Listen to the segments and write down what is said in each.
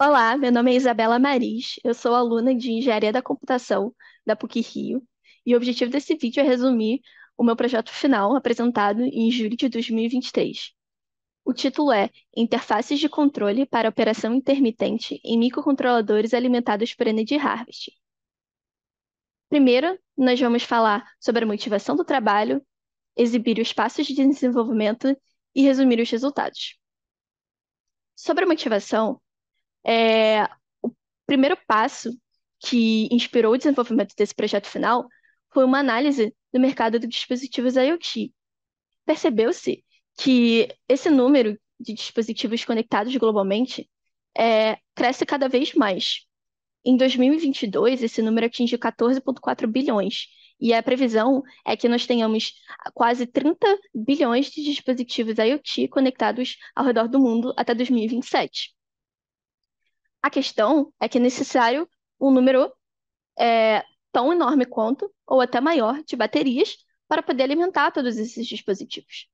Olá, meu nome é Isabela Maris, eu sou aluna de Engenharia da Computação da PUC Rio e o objetivo desse vídeo é resumir o meu projeto final apresentado em julho de 2023. O título é Interfaces de Controle para Operação Intermitente em Microcontroladores Alimentados por Energy Harvest. Primeiro, nós vamos falar sobre a motivação do trabalho, exibir os passos de desenvolvimento e resumir os resultados. Sobre a motivação, é, o primeiro passo que inspirou o desenvolvimento desse projeto final foi uma análise do mercado de dispositivos IoT. Percebeu-se que esse número de dispositivos conectados globalmente é, cresce cada vez mais. Em 2022, esse número atinge 14,4 bilhões, e a previsão é que nós tenhamos quase 30 bilhões de dispositivos IoT conectados ao redor do mundo até 2027. A questão é que é necessário um número é, tão enorme quanto, ou até maior, de baterias para poder alimentar todos esses dispositivos.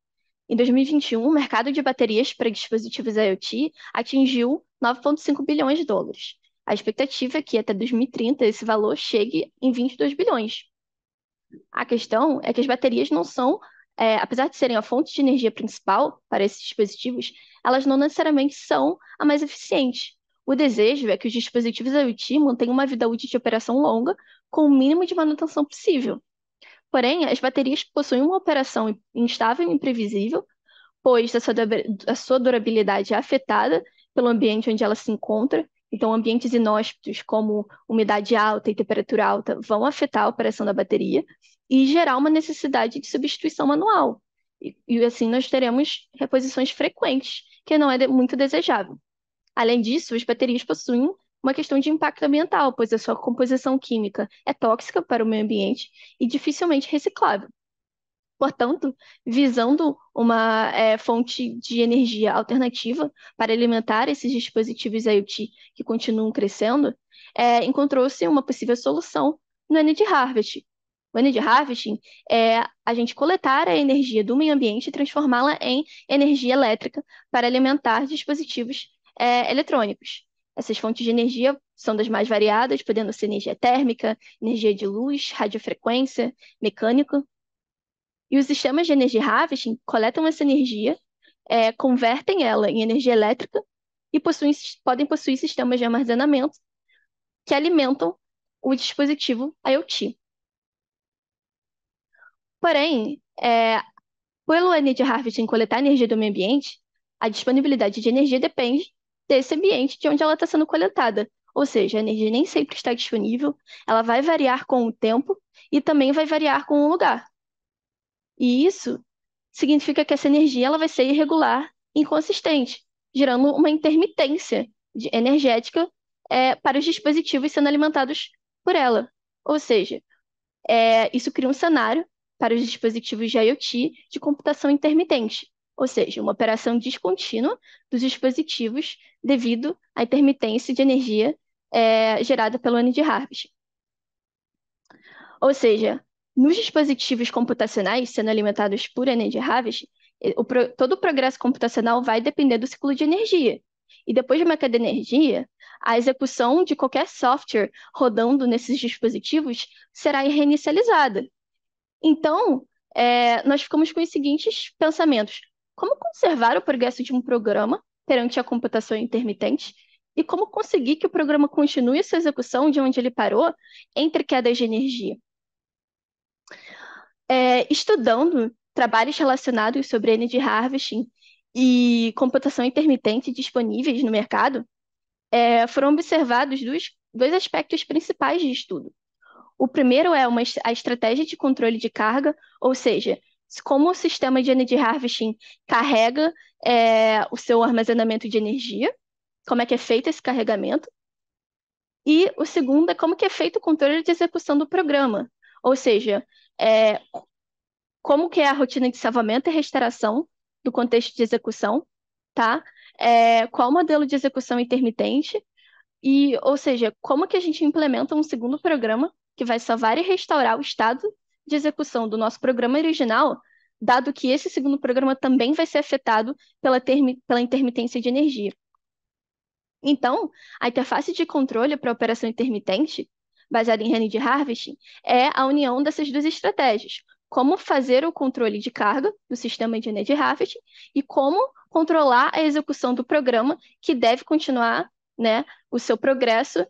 Em 2021, o mercado de baterias para dispositivos IoT atingiu 9,5 bilhões de dólares. A expectativa é que até 2030 esse valor chegue em 22 bilhões. A questão é que as baterias não são, é, apesar de serem a fonte de energia principal para esses dispositivos, elas não necessariamente são a mais eficiente. O desejo é que os dispositivos IoT mantenham uma vida útil de operação longa, com o mínimo de manutenção possível. Porém, as baterias possuem uma operação instável e imprevisível, pois a sua durabilidade é afetada pelo ambiente onde ela se encontra. Então, ambientes inóspitos, como umidade alta e temperatura alta, vão afetar a operação da bateria e gerar uma necessidade de substituição manual. E, e assim, nós teremos reposições frequentes, que não é de, muito desejável. Além disso, as baterias possuem uma questão de impacto ambiental, pois a sua composição química é tóxica para o meio ambiente e dificilmente reciclável. Portanto, visando uma é, fonte de energia alternativa para alimentar esses dispositivos IoT que continuam crescendo, é, encontrou-se uma possível solução no Energy Harvest. O Energy Harvesting é a gente coletar a energia do meio ambiente e transformá-la em energia elétrica para alimentar dispositivos é, eletrônicos. Essas fontes de energia são das mais variadas, podendo ser energia térmica, energia de luz, radiofrequência, mecânica. E os sistemas de energia harvesting coletam essa energia, é, convertem ela em energia elétrica e possuem, podem possuir sistemas de armazenamento que alimentam o dispositivo IoT. Porém, é, pelo energy harvesting coletar energia do meio ambiente, a disponibilidade de energia depende desse ambiente de onde ela está sendo coletada. Ou seja, a energia nem sempre está disponível, ela vai variar com o tempo e também vai variar com o lugar. E isso significa que essa energia ela vai ser irregular, inconsistente, gerando uma intermitência energética é, para os dispositivos sendo alimentados por ela. Ou seja, é, isso cria um cenário para os dispositivos de IoT de computação intermitente, ou seja, uma operação descontínua dos dispositivos devido à intermitência de energia é, gerada pelo ano de Harvest. Ou seja, nos dispositivos computacionais sendo alimentados por energy harvest, o pro, todo o progresso computacional vai depender do ciclo de energia. E depois de uma queda de energia, a execução de qualquer software rodando nesses dispositivos será reinicializada. Então, é, nós ficamos com os seguintes pensamentos como conservar o progresso de um programa perante a computação intermitente e como conseguir que o programa continue sua execução de onde ele parou entre quedas de energia. É, estudando trabalhos relacionados sobre energy harvesting e computação intermitente disponíveis no mercado, é, foram observados dois, dois aspectos principais de estudo. O primeiro é uma, a estratégia de controle de carga, ou seja, como o sistema de energy harvesting carrega é, o seu armazenamento de energia, como é que é feito esse carregamento. E o segundo é como que é feito o controle de execução do programa, ou seja, é, como que é a rotina de salvamento e restauração do contexto de execução, tá? É, qual o modelo de execução intermitente e, ou seja, como que a gente implementa um segundo programa que vai salvar e restaurar o estado de execução do nosso programa original, dado que esse segundo programa também vai ser afetado pela, pela intermitência de energia. Então, a interface de controle para a operação intermitente, baseada em Rene de Harvesting, é a união dessas duas estratégias, como fazer o controle de carga do sistema de energy harvesting e como controlar a execução do programa, que deve continuar né, o seu progresso,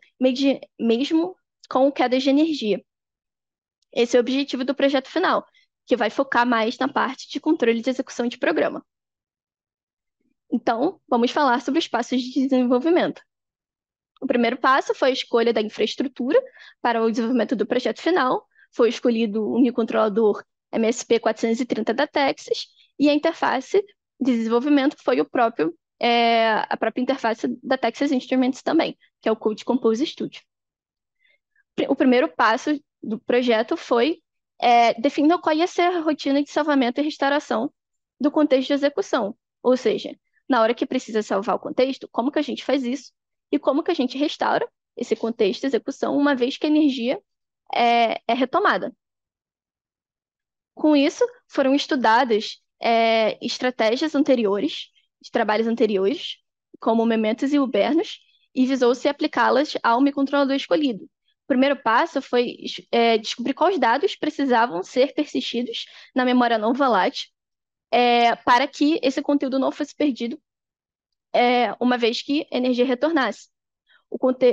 mesmo com quedas de energia. Esse é o objetivo do projeto final, que vai focar mais na parte de controle de execução de programa. Então, vamos falar sobre os passos de desenvolvimento. O primeiro passo foi a escolha da infraestrutura para o desenvolvimento do projeto final. Foi escolhido o microcontrolador MSP430 da Texas e a interface de desenvolvimento foi o próprio, é, a própria interface da Texas Instruments também, que é o Code Compose Studio. O primeiro passo do projeto foi é, qual ia ser a rotina de salvamento e restauração do contexto de execução. Ou seja, na hora que precisa salvar o contexto, como que a gente faz isso e como que a gente restaura esse contexto de execução uma vez que a energia é, é retomada. Com isso, foram estudadas é, estratégias anteriores, de trabalhos anteriores, como Mementos e Ubernos, e visou-se aplicá-las ao microcontrolador escolhido, o primeiro passo foi é, descobrir quais dados precisavam ser persistidos na memória não volátil é, para que esse conteúdo não fosse perdido é, uma vez que a energia retornasse.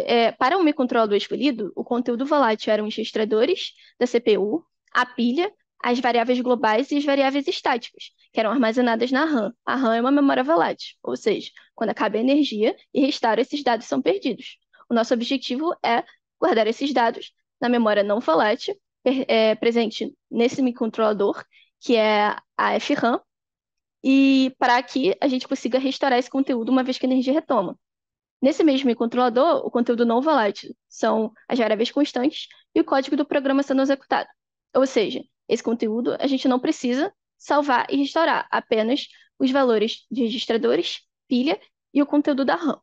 É, para o microcontrolador escolhido, o conteúdo volátil eram os registradores da CPU, a pilha, as variáveis globais e as variáveis estáticas, que eram armazenadas na RAM. A RAM é uma memória volátil, ou seja, quando acaba a energia e restaura, esses dados são perdidos. O nosso objetivo é guardar esses dados na memória não volátil é, presente nesse microcontrolador, que é a FRAM, e para que a gente consiga restaurar esse conteúdo uma vez que a energia retoma. Nesse mesmo microcontrolador, o conteúdo não volátil são as variáveis constantes e o código do programa sendo executado. Ou seja, esse conteúdo a gente não precisa salvar e restaurar, apenas os valores de registradores, pilha e o conteúdo da RAM.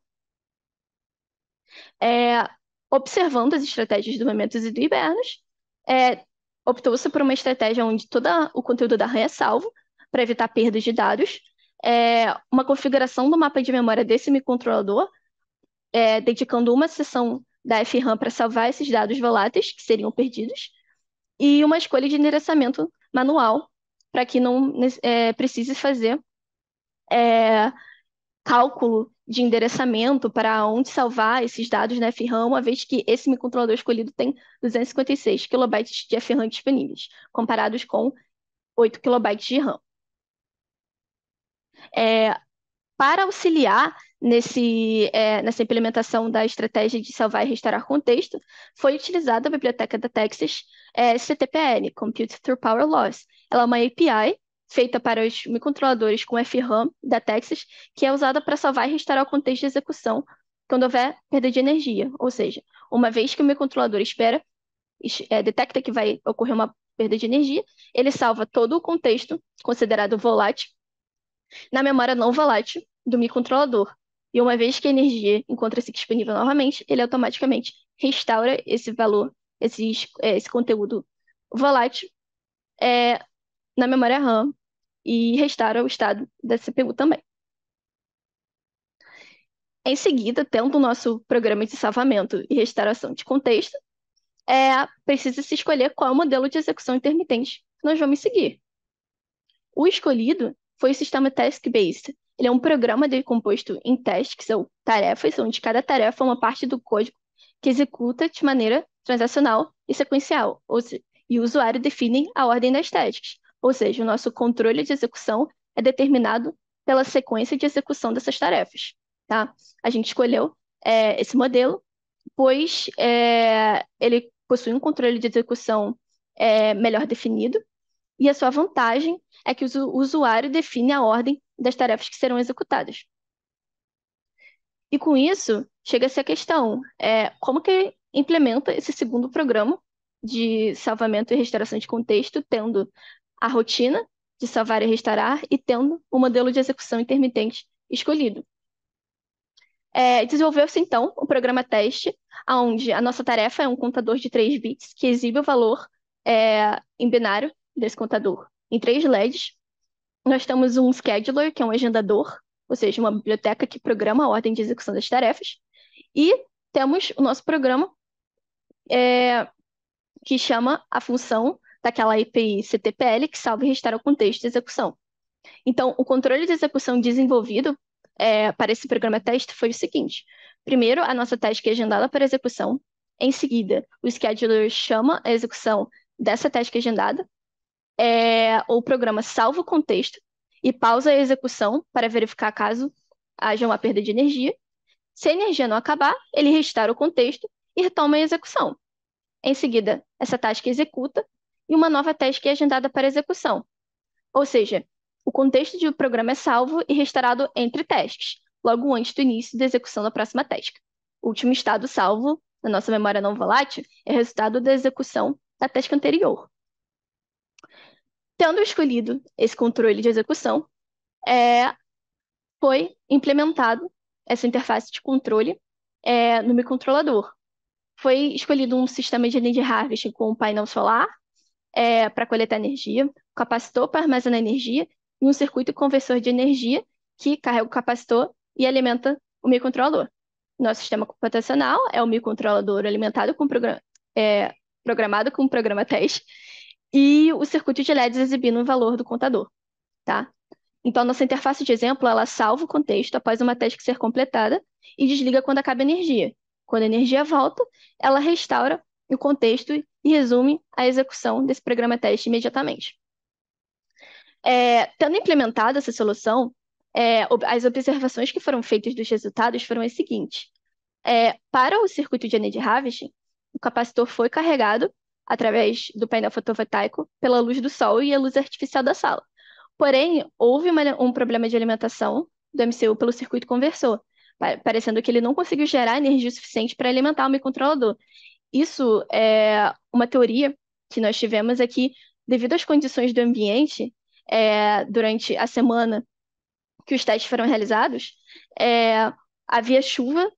É, observando as estratégias do Mementos e do Hibernos, é, optou-se por uma estratégia onde todo o conteúdo da RAM é salvo, para evitar perdas de dados, é, uma configuração do mapa de memória desse microcontrolador, é, dedicando uma seção da FRAM para salvar esses dados voláteis que seriam perdidos, e uma escolha de endereçamento manual, para que não é, precise fazer é, cálculo de endereçamento para onde salvar esses dados na né, FRAM, uma vez que esse microcontrolador escolhido tem 256 KB de FRAM disponíveis, comparados com 8 KB de RAM. É, para auxiliar nesse, é, nessa implementação da estratégia de salvar e restaurar contexto, foi utilizada a biblioteca da Texas é, CTPL, Compute Through Power Loss). Ela é uma API feita para os microcontroladores com FRAM da Texas, que é usada para salvar e restaurar o contexto de execução quando houver perda de energia. Ou seja, uma vez que o microcontrolador espera, é, detecta que vai ocorrer uma perda de energia, ele salva todo o contexto considerado volátil na memória não volátil do microcontrolador. E uma vez que a energia encontra-se disponível novamente, ele automaticamente restaura esse valor, é, esse conteúdo volátil é, na memória RAM e restar ao estado da CPU também. Em seguida, tendo o nosso programa de salvamento e restauração de contexto, é, precisa se escolher qual modelo de execução intermitente que nós vamos seguir. O escolhido foi o sistema task-based. Ele é um programa decomposto em tasks, ou tarefas, onde cada tarefa é uma parte do código que executa de maneira transacional e sequencial, ou se, e o usuário define a ordem das tasks, ou seja, o nosso controle de execução é determinado pela sequência de execução dessas tarefas. Tá? A gente escolheu é, esse modelo, pois é, ele possui um controle de execução é, melhor definido, e a sua vantagem é que o usuário define a ordem das tarefas que serão executadas. E com isso, chega-se à questão: é, como que implementa esse segundo programa de salvamento e restauração de contexto, tendo a rotina de salvar e restaurar e tendo o modelo de execução intermitente escolhido. É, Desenvolveu-se, então, o programa teste, onde a nossa tarefa é um contador de 3 bits que exibe o valor é, em binário desse contador em três LEDs. Nós temos um scheduler, que é um agendador, ou seja, uma biblioteca que programa a ordem de execução das tarefas. E temos o nosso programa é, que chama a função daquela API CTPL que salva e restaura o contexto de execução. Então, o controle de execução desenvolvido é, para esse programa teste foi o seguinte: primeiro, a nossa task é agendada para execução, em seguida, o scheduler chama a execução dessa task é agendada, é, o programa salva o contexto e pausa a execução para verificar caso haja uma perda de energia. Se a energia não acabar, ele restaura o contexto e retoma a execução. Em seguida, essa task é executa e uma nova tese que é agendada para execução. Ou seja, o contexto do programa é salvo e restaurado entre testes, logo antes do início da execução da próxima task. O último estado salvo, na nossa memória não volátil, é resultado da execução da task anterior. Tendo escolhido esse controle de execução, é, foi implementado essa interface de controle é, no microcontrolador. Foi escolhido um sistema de de Harvest com um painel solar, é, para coletar energia, um capacitor para armazenar energia e um circuito conversor de energia que carrega o capacitor e alimenta o microcontrolador. Nosso sistema computacional é o microcontrolador alimentado com programa, é, programado com o programa teste e o circuito de LEDs exibindo o valor do contador, tá? Então, nossa interface de exemplo, ela salva o contexto após uma teste ser completada e desliga quando acaba a energia. Quando a energia volta, ela restaura o contexto e resume a execução desse programa teste imediatamente. É, tendo implementado essa solução, é, as observações que foram feitas dos resultados foram as seguintes. É, para o circuito de de harvesting, o capacitor foi carregado através do painel fotovoltaico pela luz do sol e a luz artificial da sala. Porém, houve uma, um problema de alimentação do MCU pelo circuito conversor, parecendo que ele não conseguiu gerar energia suficiente para alimentar o microcontrolador. Isso é uma teoria que nós tivemos é que, devido às condições do ambiente, é, durante a semana que os testes foram realizados, é, havia chuva,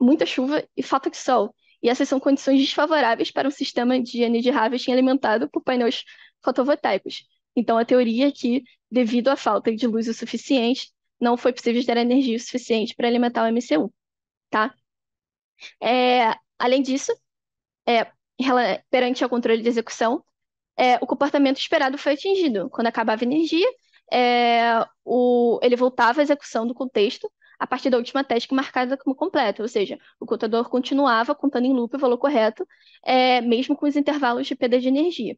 muita chuva e falta de sol. E essas são condições desfavoráveis para um sistema de energia harvesting alimentado por painéis fotovoltaicos. Então, a teoria é que, devido à falta de luz o suficiente, não foi possível gerar energia o suficiente para alimentar o MCU, tá? É, além disso, é, perante ao controle de execução, é, o comportamento esperado foi atingido. Quando acabava a energia, é, o, ele voltava à execução do contexto a partir da última task marcada como completa, ou seja, o contador continuava contando em loop o valor correto, é, mesmo com os intervalos de perda de energia.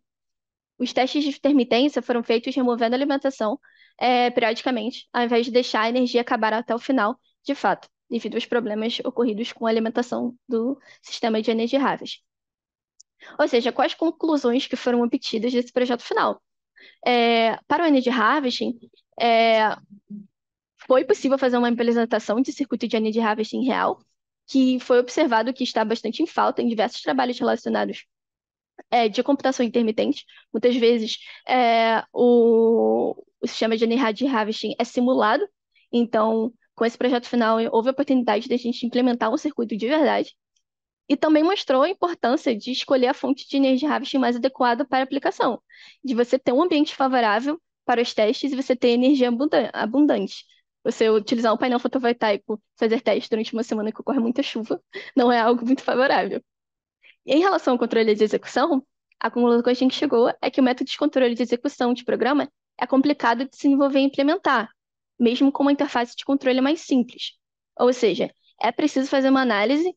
Os testes de intermitência foram feitos removendo a alimentação é, periodicamente, ao invés de deixar a energia acabar até o final, de fato, devido aos problemas ocorridos com a alimentação do sistema de energia Harvest. Ou seja, quais conclusões que foram obtidas desse projeto final? É, para o Energy Harvesting, é, foi possível fazer uma implementação de circuito de Energy Harvesting real, que foi observado que está bastante em falta em diversos trabalhos relacionados é, de computação intermitente. Muitas vezes é, o, o sistema de Energy Harvesting é simulado, então, com esse projeto final, houve a oportunidade de a gente implementar um circuito de verdade e também mostrou a importância de escolher a fonte de energia harvesting mais adequada para a aplicação, de você ter um ambiente favorável para os testes e você ter energia abundante. Você utilizar um painel fotovoltaico, fazer testes durante uma semana que ocorre muita chuva, não é algo muito favorável. em relação ao controle de execução, a conclusão que a gente chegou é que o método de controle de execução de programa é complicado de desenvolver e implementar, mesmo com uma interface de controle mais simples. Ou seja, é preciso fazer uma análise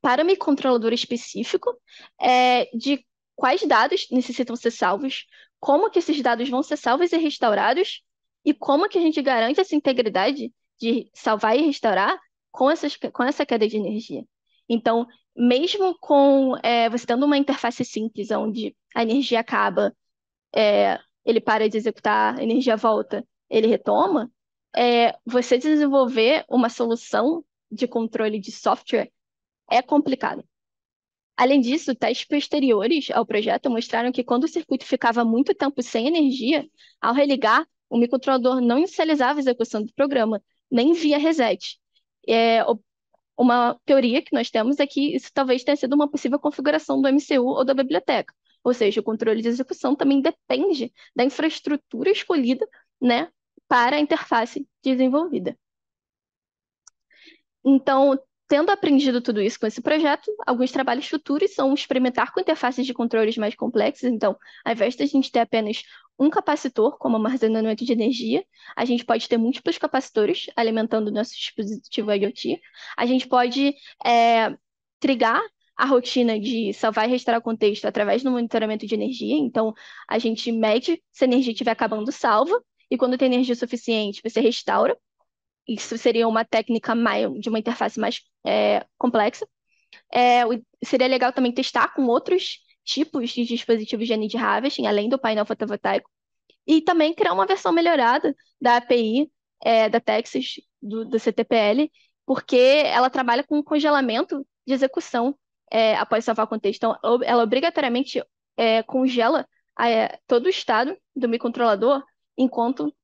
para um controlador específico é, de quais dados necessitam ser salvos, como que esses dados vão ser salvos e restaurados, e como que a gente garante essa integridade de salvar e restaurar com, essas, com essa queda de energia. Então, mesmo com é, você tendo uma interface simples, onde a energia acaba, é, ele para de executar, a energia volta, ele retoma, é, você desenvolver uma solução de controle de software é complicado. Além disso, testes posteriores ao projeto mostraram que quando o circuito ficava muito tempo sem energia, ao religar, o microcontrolador não inicializava a execução do programa, nem via reset. É, uma teoria que nós temos é que isso talvez tenha sido uma possível configuração do MCU ou da biblioteca, ou seja, o controle de execução também depende da infraestrutura escolhida né, para a interface desenvolvida. Então, Tendo aprendido tudo isso com esse projeto, alguns trabalhos futuros são experimentar com interfaces de controles mais complexas. Então, ao invés de a gente ter apenas um capacitor como armazenamento de energia, a gente pode ter múltiplos capacitores alimentando nosso dispositivo IoT. A gente pode é, trigar a rotina de salvar e restaurar o contexto através do monitoramento de energia. Então, a gente mede se a energia estiver acabando, salva. E quando tem energia suficiente, você restaura isso seria uma técnica mais, de uma interface mais é, complexa. É, seria legal também testar com outros tipos de dispositivos de NID harvesting, além do painel fotovoltaico, e também criar uma versão melhorada da API é, da Texas, do, do, CTPL, porque ela trabalha com congelamento de execução é, após salvar o contexto. Então, ela obrigatoriamente é, congela é, todo o estado do microcontrolador enquanto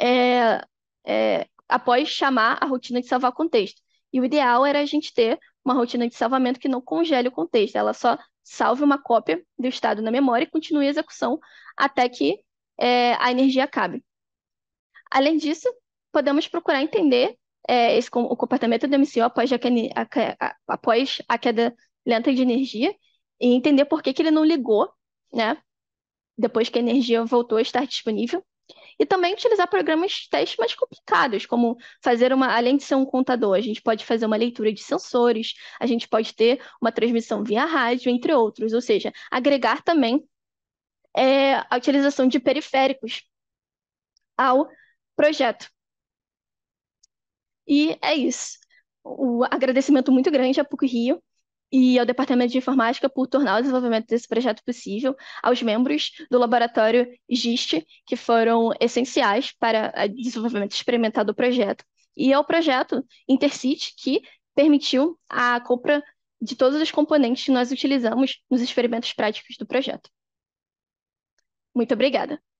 é, é, após chamar a rotina de salvar contexto. E o ideal era a gente ter uma rotina de salvamento que não congele o contexto, ela só salve uma cópia do estado na memória e continue a execução até que é, a energia acabe. Além disso, podemos procurar entender é, esse, o comportamento do MCO após a, a, após a, queda lenta de energia e entender por que, que ele não ligou, né? Depois que a energia voltou a estar disponível e também utilizar programas de teste mais complicados, como fazer uma, além de ser um contador, a gente pode fazer uma leitura de sensores, a gente pode ter uma transmissão via rádio, entre outros, ou seja, agregar também é, a utilização de periféricos ao projeto. E é isso. O agradecimento muito grande a PUC Rio e ao Departamento de Informática por tornar o desenvolvimento desse projeto possível, aos membros do laboratório GIST, que foram essenciais para o desenvolvimento experimental do projeto, e ao é projeto Intercity, que permitiu a compra de todos os componentes que nós utilizamos nos experimentos práticos do projeto. Muito obrigada.